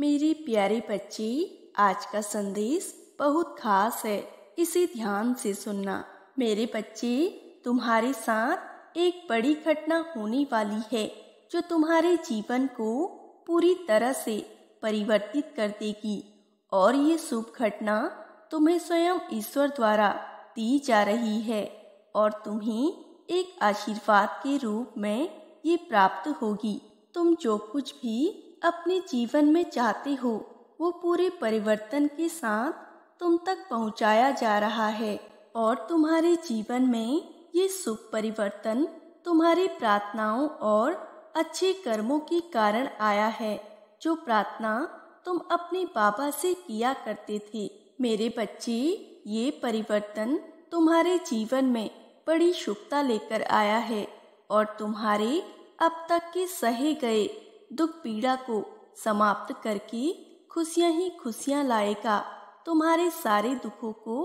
मेरी प्यारी बच्ची आज का संदेश बहुत खास है इसे ध्यान से सुनना मेरी बच्ची तुम्हारे साथ एक बड़ी घटना होने वाली है जो तुम्हारे जीवन को पूरी तरह से परिवर्तित कर देगी और ये शुभ घटना तुम्हें स्वयं ईश्वर द्वारा दी जा रही है और तुम्हें एक आशीर्वाद के रूप में ये प्राप्त होगी तुम जो कुछ भी अपने जीवन में चाहते हो वो पूरे परिवर्तन के साथ तुम तक पहुंचाया जा रहा है और तुम्हारे जीवन में ये सुख परिवर्तन तुम्हारी प्रार्थनाओं और अच्छे कर्मों के कारण आया है जो प्रार्थना तुम अपने बाबा से किया करते थे मेरे बच्चे ये परिवर्तन तुम्हारे जीवन में बड़ी शुभता लेकर आया है और तुम्हारे अब तक के सहे गए दुख पीड़ा को समाप्त करके खुशियाँ ही खुशियाँ लाएगा तुम्हारे सारे दुखों को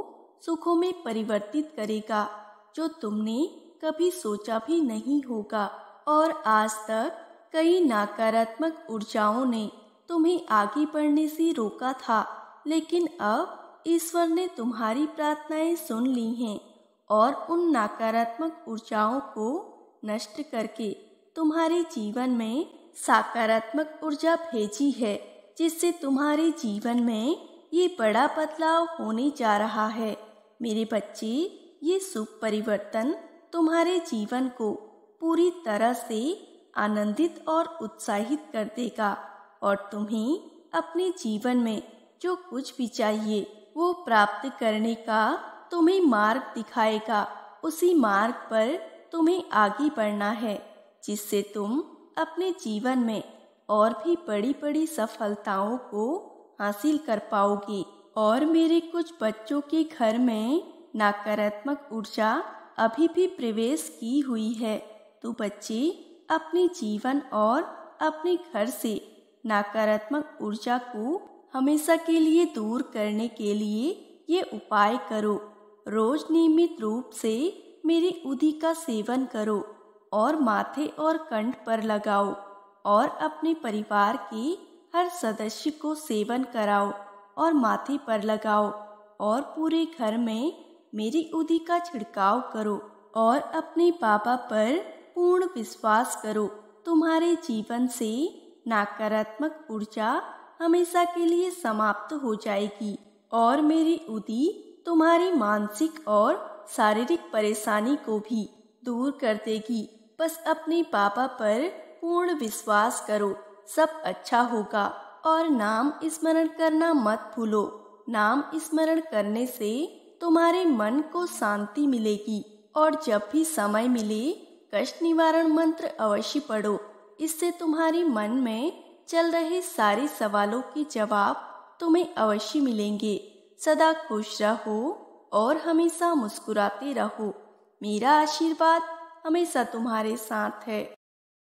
सुखों में परिवर्तित करेगा जो तुमने कभी सोचा भी नहीं होगा और आज तक कई नकारात्मक ऊर्जाओं ने तुम्हें आगे बढ़ने से रोका था लेकिन अब ईश्वर ने तुम्हारी प्रार्थनाएं सुन ली हैं और उन नकारात्मक ऊर्जाओं को नष्ट करके तुम्हारे जीवन में सकारात्मक ऊर्जा भेजी है जिससे तुम्हारे जीवन में ये बड़ा बदलाव होने जा रहा है मेरे बच्चे ये सुख परिवर्तन तुम्हारे जीवन को पूरी तरह से आनंदित और उत्साहित कर देगा और तुम्हें अपने जीवन में जो कुछ भी चाहिए वो प्राप्त करने का तुम्हें मार्ग दिखाएगा उसी मार्ग पर तुम्हें आगे बढ़ना है जिससे तुम अपने जीवन में और भी बड़ी बड़ी सफलताओं को हासिल कर पाओगी और मेरे कुछ बच्चों के घर में नकारात्मक ऊर्जा अभी भी प्रवेश की हुई है तो बच्चे अपने जीवन और अपने घर से नकारात्मक ऊर्जा को हमेशा के लिए दूर करने के लिए ये उपाय करो रोज नियमित रूप से मेरी उदी का सेवन करो और माथे और कंठ पर लगाओ और अपने परिवार के हर सदस्य को सेवन कराओ और माथे पर लगाओ और पूरे घर में मेरी उदी का छिड़काव करो और अपने पापा पर पूर्ण विश्वास करो तुम्हारे जीवन से नकारात्मक ऊर्जा हमेशा के लिए समाप्त हो जाएगी और मेरी उदी तुम्हारी मानसिक और शारीरिक परेशानी को भी दूर कर देगी बस अपने पापा पर पूर्ण विश्वास करो सब अच्छा होगा और नाम स्मरण करना मत भूलो नाम स्मरण करने से तुम्हारे मन को शांति मिलेगी और जब भी समय मिले कष्ट निवारण मंत्र अवश्य पढ़ो इससे तुम्हारे मन में चल रहे सारे सवालों के जवाब तुम्हें अवश्य मिलेंगे सदा खुश रहो और हमेशा मुस्कुराते रहो मेरा आशीर्वाद हमेशा तुम्हारे साथ है